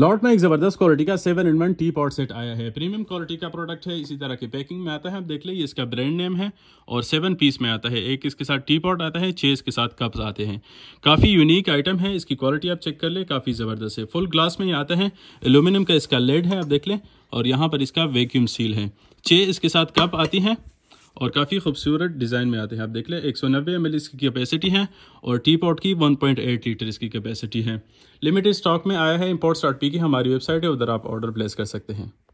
lot में एक ज़बरदस्त क्वालिटी का seven in one teapot set आया है प्रीमियम क्वालिटी का प्रोडक्ट है इसी तरह की पैकिंग में आता है आप देख लीजिए इसका ब्रांड नेम है और सेवन पीस में आता है एक इसके साथ टी पॉट आता है छः इसके साथ कप्स आते हैं काफ़ी यूनिक आइटम है इसकी क्वालिटी आप चेक कर ले काफ़ी ज़बरदस्त है फुल ग्लास में ही आता है एलुमिनियम का इसका लेड है आप देख लें और यहाँ पर इसका वैक्यूम सील है छः इसके साथ कप आती हैं और काफ़ी खूबसूरत डिज़ाइन में आते हैं आप देख लें एक सौ नब्बे एम इसकी कैपेसिटी है और टी पॉट की वन पॉइंट एट लीटर इसकी कैपेसिटी है लिमिटेड स्टॉक में आया है इम्पोर्ट स्टार्ट पी की हमारी वेबसाइट है उधर आप ऑर्डर प्लेस कर सकते हैं